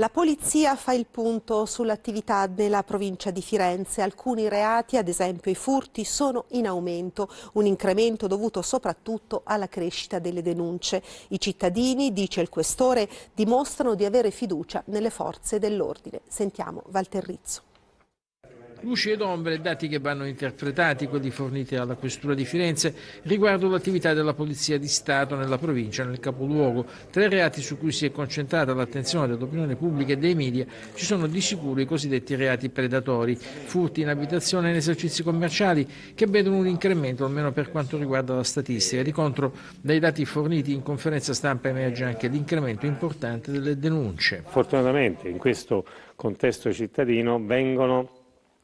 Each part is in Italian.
La polizia fa il punto sull'attività nella provincia di Firenze. Alcuni reati, ad esempio i furti, sono in aumento, un incremento dovuto soprattutto alla crescita delle denunce. I cittadini, dice il questore, dimostrano di avere fiducia nelle forze dell'ordine. Sentiamo Valterrizzo. Luci ed ombre, dati che vanno interpretati, quelli forniti alla Questura di Firenze, riguardo l'attività della Polizia di Stato nella provincia, nel capoluogo. Tra i reati su cui si è concentrata l'attenzione dell'opinione pubblica e dei media ci sono di sicuro i cosiddetti reati predatori, furti in abitazione e in esercizi commerciali, che vedono un incremento, almeno per quanto riguarda la statistica. Di contro, dai dati forniti in conferenza stampa emerge anche l'incremento importante delle denunce. Fortunatamente in questo contesto cittadino vengono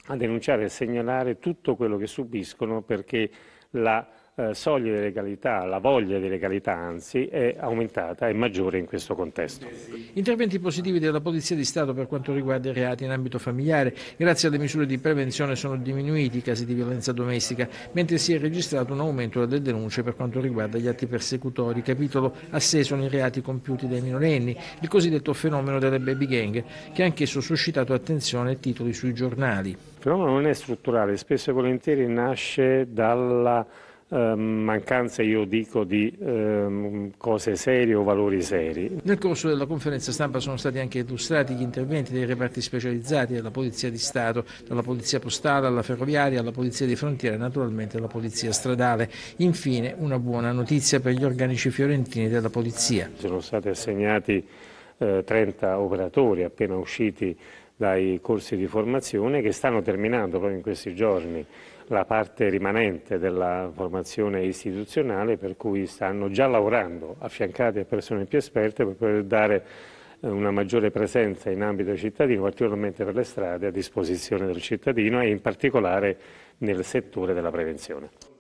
a denunciare e segnalare tutto quello che subiscono perché la eh, soglia di legalità, la voglia di legalità anzi, è aumentata e maggiore in questo contesto. Interventi positivi della Polizia di Stato per quanto riguarda i reati in ambito familiare. Grazie alle misure di prevenzione sono diminuiti i casi di violenza domestica, mentre si è registrato un aumento delle denunce per quanto riguarda gli atti persecutori. Capitolo a sé sono i reati compiuti dai minorenni, il cosiddetto fenomeno delle baby gang, che anch'esso ha suscitato attenzione e titoli sui giornali. Il fenomeno non è strutturale, spesso e volentieri nasce dalla Ehm, mancanza, io dico, di ehm, cose serie o valori seri. Nel corso della conferenza stampa sono stati anche illustrati gli interventi dei reparti specializzati della Polizia di Stato, dalla Polizia Postale alla Ferroviaria, alla Polizia di Frontiera e naturalmente alla Polizia Stradale. Infine una buona notizia per gli organici fiorentini della Polizia. Sono stati assegnati eh, 30 operatori appena usciti dai corsi di formazione che stanno terminando proprio in questi giorni la parte rimanente della formazione istituzionale per cui stanno già lavorando affiancati a persone più esperte per poter dare eh, una maggiore presenza in ambito cittadino, particolarmente per le strade, a disposizione del cittadino e in particolare nel settore della prevenzione.